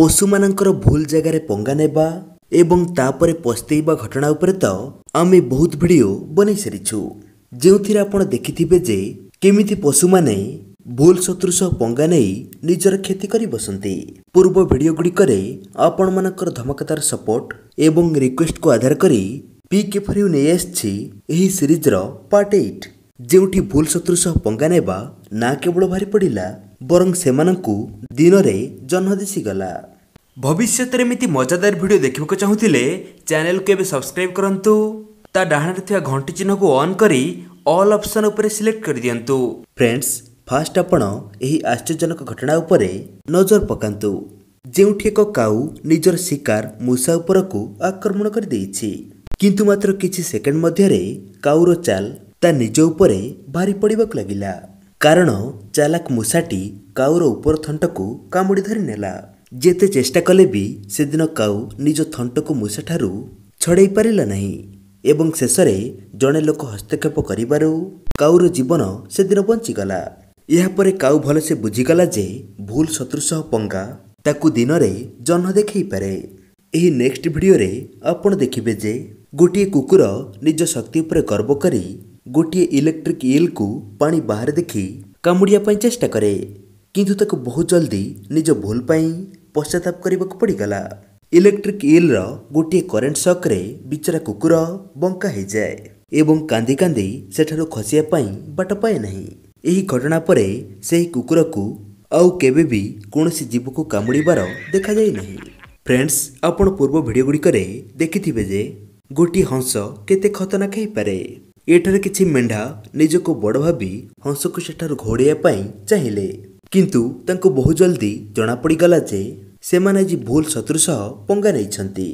ପଶୁମାନଙ୍କର ଭୁଲ ଜାଗାରେ ପଙ୍ଗା ନେବା ଏବଂ ତାପରେ ପସ୍ତେଇବା ଘଟଣା ଉପରେ ତ ଆମେ ବହୁତ ଭିଡ଼ିଓ ବନେଇ ସାରିଛୁ ଯେଉଁଥିରେ ଆପଣ ଦେଖିଥିବେ ଯେ କେମିତି ପଶୁମାନେ ଭୁଲ ଶତ୍ରୁ ସହ ପଙ୍ଗା ନେଇ ନିଜର କ୍ଷତି କରି ବସନ୍ତି ପୂର୍ବ ଭିଡ଼ିଓ ଗୁଡ଼ିକରେ ଆପଣମାନଙ୍କର ଧମକତାର ସପୋର୍ଟ ଏବଂ ରିକ୍ୱେଷ୍ଟକୁ ଆଧାର କରି ପି କିପରି ନେଇ ଆସିଛି ଏହି ସିରିଜର ପାର୍ଟ ଏଇଟ୍ ଯେଉଁଠି ଭୁଲ ଶତ୍ରୁ ସହ ପଙ୍ଗା ନେବା ନା କେବଳ ଭାରି ପଡ଼ିଲା ବରଂ ସେମାନଙ୍କୁ ଦିନରେ ଜହ୍ନ ଦିଶିଗଲା ଭବିଷ୍ୟତରେ ଏମିତି ମଜାଦାର ଭିଡ଼ିଓ ଦେଖିବାକୁ ଚାହୁଁଥିଲେ ଚ୍ୟାନେଲକୁ ଏବେ ସବସ୍କ୍ରାଇବ୍ କରନ୍ତୁ ତା ଡାହାଣରେ ଥିବା ଘଣ୍ଟି ଚିହ୍ନକୁ ଅନ୍ କରି ଅଲ୍ ଅପ୍ସନ୍ ଉପରେ ସିଲେକ୍ଟ କରିଦିଅନ୍ତୁ ଫ୍ରେଣ୍ଡସ୍ ଫାଷ୍ଟ ଆପଣ ଏହି ଆଶ୍ଚର୍ଯ୍ୟଜନକ ଘଟଣା ଉପରେ ନଜର ପକାନ୍ତୁ ଯେଉଁଠି ଏକ କାଉ ନିଜର ଶିକାର ମୂଷା ଉପରକୁ ଆକ୍ରମଣ କରିଦେଇଛି କିନ୍ତୁ ମାତ୍ର କିଛି ସେକେଣ୍ଡ ମଧ୍ୟରେ କାଉର ଚାଲ ତା ନିଜ ଉପରେ ଭାରି ପଡ଼ିବାକୁ ଲାଗିଲା କାରଣ ଚାଲାକ୍ ମୂଷାଟି କାଉର ଉପର ଥଣ୍ଟକୁ କାମୁଡ଼ି ଧରି ନେଲା ଯେତେ ଚେଷ୍ଟା କଲେ ବି ସେଦିନ କାଉ ନିଜ ଥଣ୍ଟକୁ ମୂଷାଠାରୁ ଛଡ଼େଇ ପାରିଲା ନାହିଁ ଏବଂ ଶେଷରେ ଜଣେ ଲୋକ ହସ୍ତକ୍ଷେପ କରିବାରୁ କାଉର ଜୀବନ ସେଦିନ ବଞ୍ଚିଗଲା ଏହାପରେ କାଉ ଭଲସେ ବୁଝିଗଲା ଯେ ଭୁଲ ଶତ୍ରୁ ସହ ପଙ୍ଗା ତାକୁ ଦିନରେ ଜହ୍ନ ଦେଖେଇପାରେ ଏହି ନେକ୍ସଟ ଭିଡ଼ିଓରେ ଆପଣ ଦେଖିବେ ଯେ ଗୋଟିଏ କୁକୁର ନିଜ ଶକ୍ତି ଉପରେ ଗର୍ବ କରି ଗୋଟିଏ ଇଲେକ୍ଟ୍ରିକ୍ ଇଲ୍କୁ ପାଣି ବାହାରେ ଦେଖି କାମୁଡ଼ିବା ପାଇଁ ଚେଷ୍ଟା କରେ କିନ୍ତୁ ତାକୁ ବହୁତ ଜଲ୍ଦି ନିଜ ଭୁଲ ପାଇଁ ପଶ୍ଚାତାପ କରିବାକୁ ପଡ଼ିଗଲା ଇଲେକ୍ଟ୍ରିକ୍ ଇଲ୍ର ଗୋଟିଏ କରେଣ୍ଟ ସକ୍ରେ ବିଚରା କୁକୁର ବଙ୍କା ହୋଇଯାଏ ଏବଂ କାନ୍ଦି କାନ୍ଦି ସେଠାରୁ ଖସିବା ପାଇଁ ବାଟ ପାଏ ନାହିଁ ଏହି ଘଟଣା ପରେ ସେହି କୁକୁରକୁ ଆଉ କେବେ ବି କୌଣସି ଜୀବକୁ କାମୁଡ଼ିବାର ଦେଖାଯାଇ ନାହିଁ ଫ୍ରେଣ୍ଡସ୍ ଆପଣ ପୂର୍ବ ଭିଡ଼ିଓ ଗୁଡ଼ିକରେ ଦେଖିଥିବେ ଯେ ଗୋଟିଏ ହଂସ କେତେ ଖତରନାକ ହୋଇପାରେ ଏଠାରେ କିଛି ମେଣ୍ଢା ନିଜକୁ ବଡ଼ ଭାବି ହଂସକୁ ସେଠାରୁ ଘୋଡ଼େଇବା ପାଇଁ ଚାହିଁଲେ କିନ୍ତୁ ତାଙ୍କୁ ବହୁ ଜଲ୍ଦି ଜଣାପଡ଼ିଗଲା ଯେ ସେମାନେ ଆଜି ଭୁଲ ଶତ୍ରୁ ସହ ପଙ୍ଗା ନେଇଛନ୍ତି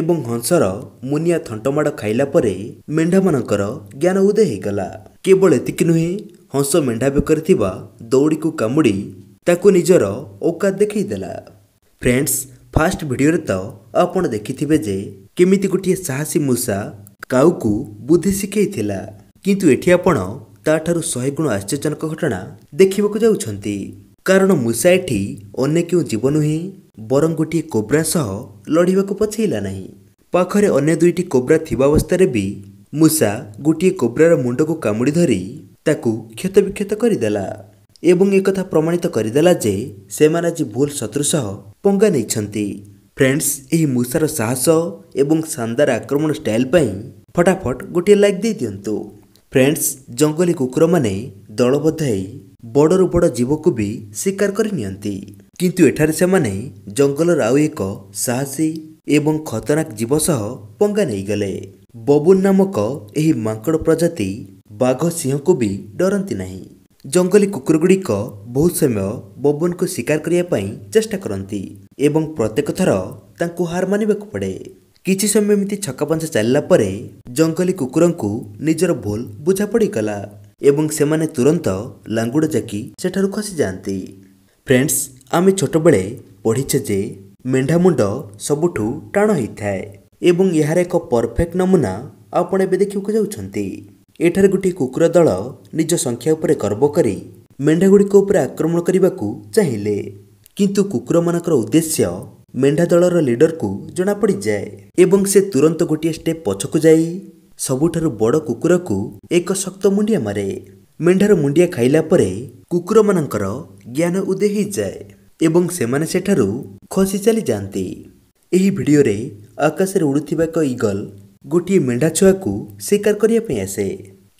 ଏବଂ ହଂସର ମୁନିଆ ଥଣ୍ଟମାଡ଼ ଖାଇଲା ପରେ ମେଣ୍ଢାମାନଙ୍କର ଜ୍ଞାନ ଉଦୟ ହୋଇଗଲା କେବଳ ଏତିକି ନୁହେଁ ହଂସ ମେଣ୍ଢା ବେକରେ ଥିବା ଦୌଡ଼ିକୁ କାମୁଡ଼ି ତାକୁ ନିଜର ଔକାତ ଦେଖାଇଦେଲା ଫ୍ରେଣ୍ଡସ୍ ଫାଷ୍ଟ ଭିଡ଼ିଓରେ ତ ଆପଣ ଦେଖିଥିବେ ଯେ କେମିତି ଗୋଟିଏ ସାହସୀ ମୂଷା କାଉକୁ ବୁଦ୍ଧି ଶିଖେଇଥିଲା କିନ୍ତୁ ଏଠି ଆପଣ ତାଠାରୁ ଶହେ ଗୁଣ ଆଶ୍ଚର୍ଯ୍ୟଜନକ ଘଟଣା ଦେଖିବାକୁ ଯାଉଛନ୍ତି କାରଣ ମୂଷା ଏଠି ଅନେକ କେଉଁ ଜୀବ ନୁହେଁ ବରଂ ଗୋଟିଏ କୋବ୍ରା ସହ ଲଢ଼ିବାକୁ ପଛେଇଲା ନାହିଁ ପାଖରେ ଅନ୍ୟ ଦୁଇଟି କୋବ୍ରା ଥିବା ଅବସ୍ଥାରେ ବି ମୂଷା ଗୋଟିଏ କୋବ୍ରାର ମୁଣ୍ଡକୁ କାମୁଡ଼ି ଧରି ତାକୁ କ୍ଷତବିକ୍ଷତ କରିଦେଲା ଏବଂ ଏକଥା ପ୍ରମାଣିତ କରିଦେଲା ଯେ ସେମାନେ ଆଜି ଭୁଲ ଶତ୍ରୁ ସହ ପଙ୍ଗା ନେଇଛନ୍ତି ଫ୍ରେଣ୍ଡସ୍ ଏହି ମୂଷାର ସାହସ ଏବଂ ଶାନଦାର ଆକ୍ରମଣ ଷ୍ଟାଇଲ୍ ପାଇଁ ଫଟାଫଟ ଗୋଟିଏ ଲାଇକ୍ ଦେଇ ଦିଅନ୍ତୁ ଫ୍ରେଣ୍ଡସ୍ ଜଙ୍ଗଲୀ କୁକୁରମାନେ ଦଳବଦ୍ଧ ହେଇ ବଡ଼ରୁ ବଡ଼ ଜୀବକୁ ବି ଶିକାର କରିନିଅନ୍ତି କିନ୍ତୁ ଏଠାରେ ସେମାନେ ଜଙ୍ଗଲର ଆଉ ଏକ ସାହସୀ ଏବଂ ଖତରନାକ ଜୀବ ସହ ପଙ୍ଗା ନେଇଗଲେ ବବୁନ୍ ନାମକ ଏହି ମାଙ୍କଡ଼ ପ୍ରଜାତି ବାଘ ସିଂହକୁ ବି ଡରନ୍ତି ନାହିଁ ଜଙ୍ଗଲୀ କୁକୁରଗୁଡ଼ିକ ବହୁ ସମୟ ବବନକୁ ଶିକାର କରିବା ପାଇଁ ଚେଷ୍ଟା କରନ୍ତି ଏବଂ ପ୍ରତ୍ୟେକ ଥର ତାଙ୍କୁ ହାର ମାନିବାକୁ ପଡ଼େ କିଛି ସମୟ ଏମିତି ଛକାପଞ୍ଚ ଚାଲିଲା ପରେ ଜଙ୍ଗଲୀ କୁକୁରଙ୍କୁ ନିଜର ଭୁଲ ବୁଝାପଡ଼ିଗଲା ଏବଂ ସେମାନେ ତୁରନ୍ତ ଲାଙ୍ଗୁଡ଼ ଯାକି ସେଠାରୁ ଖସିଯାଆନ୍ତି ଫ୍ରେଣ୍ଡସ୍ ଆମେ ଛୋଟବେଳେ ପଢ଼ିଛେ ଯେ ମେଣ୍ଢାମୁଣ୍ଡ ସବୁଠୁ ଟାଣ ହୋଇଥାଏ ଏବଂ ଏହାର ଏକ ପରଫେକ୍ଟ ନମୁନା ଆପଣ ଏବେ ଦେଖିବାକୁ ଯାଉଛନ୍ତି ଏଠାରେ ଗୋଟିଏ କୁକୁର ଦଳ ନିଜ ସଂଖ୍ୟା ଉପରେ ଗର୍ବ କରି ମେଣ୍ଢାଗୁଡ଼ିକ ଉପରେ ଆକ୍ରମଣ କରିବାକୁ ଚାହିଁଲେ କିନ୍ତୁ କୁକୁରମାନଙ୍କର ଉଦ୍ଦେଶ୍ୟ ମେଣ୍ଢା ଦଳର ଲିଡରକୁ ଜଣାପଡ଼ିଯାଏ ଏବଂ ସେ ତୁରନ୍ତ ଗୋଟିଏ ଷ୍ଟେପ୍ ପଛକୁ ଯାଇ ସବୁଠାରୁ ବଡ଼ କୁକୁରକୁ ଏକ ଶକ୍ତ ମୁଣ୍ଡିଆ ମାରେ ମେଣ୍ଢାର ମୁଣ୍ଡିଆ ଖାଇଲା ପରେ କୁକୁରମାନଙ୍କର ଜ୍ଞାନ ଉଦୟ ହୋଇଯାଏ ଏବଂ ସେମାନେ ସେଠାରୁ ଖସି ଚାଲିଯାଆନ୍ତି ଏହି ଭିଡ଼ିଓରେ ଆକାଶରେ ଉଡ଼ୁଥିବା ଏକ ଇଗଲ ଗୋଟିଏ ମେଣ୍ଢା ଛୁଆକୁ ଶିକାର କରିବା ପାଇଁ ଆସେ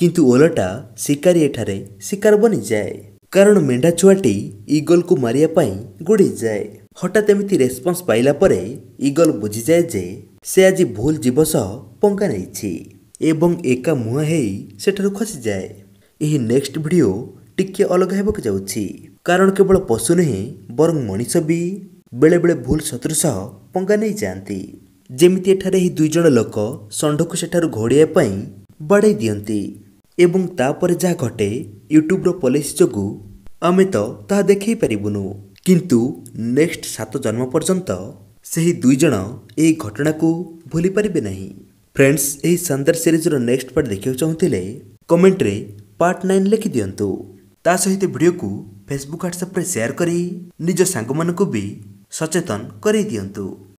କିନ୍ତୁ ଓଲଟା ଶିକାରୀ ଏଠାରେ ଶିକାର ବନିଯାଏ କାରଣ ମେଣ୍ଢା ଛୁଆଟି ଇଗଲକୁ ମାରିବା ପାଇଁ ଗୋଡ଼ିଯାଏ ହଠାତ୍ ଏମିତି ରେସ୍ପନ୍ସ ପାଇଲା ପରେ ଇଗଲ ବୁଝିଯାଏ ଯେ ସେ ଆଜି ଭୁଲ ଜୀବ ସହ ପଙ୍କା ନେଇଛି ଏବଂ ଏକା ମୁହାଁ ହେଇ ସେଠାରୁ ଖସିଯାଏ ଏହି ନେକ୍ସଟ ଭିଡ଼ିଓ ଟିକିଏ ଅଲଗା ହେବାକୁ ଯାଉଛି କାରଣ କେବଳ ପଶୁ ନୁହେଁ ବରଂ ମଣିଷ ବି ବେଳେବେଳେ ଭୁଲ ଶତ୍ରୁ ସହ ପଙ୍କା ନେଇଯାଆନ୍ତି ଯେମିତି ଏଠାରେ ଏହି ଦୁଇ ଜଣ ଲୋକ ଷଣ୍ଢକୁ ସେଠାରୁ ଘୋଡ଼ିବା ପାଇଁ ବାଡ଼େଇ ଦିଅନ୍ତି ଏବଂ ତାପରେ ଯାହା ଘଟେ ୟୁଟ୍ୟୁବ୍ର ପଲିସି ଯୋଗୁଁ ଆମେ ତ ତାହା ଦେଖାଇ ପାରିବୁନୁ କିନ୍ତୁ ନେକ୍ସଟ ସାତ ଜନ୍ମ ପର୍ଯ୍ୟନ୍ତ ସେହି ଦୁଇ ଜଣ ଏହି ଘଟଣାକୁ ଭୁଲି ପାରିବେ ନାହିଁ ଫ୍ରେଣ୍ଡସ୍ ଏହି ଶାନଦାର ସିରିଜର ନେକ୍ସଟ ପାର୍ଟ ଦେଖିବାକୁ ଚାହୁଁଥିଲେ କମେଣ୍ଟରେ ପାର୍ଟ ନାଇନ୍ ଲେଖିଦିଅନ୍ତୁ ତା ସହିତ ଭିଡ଼ିଓକୁ ଫେସବୁକ୍ ହ୍ୱାଟ୍ସଆପ୍ରେ ସେୟାର କରି ନିଜ ସାଙ୍ଗମାନଙ୍କୁ ବି ସଚେତନ କରାଇ ଦିଅନ୍ତୁ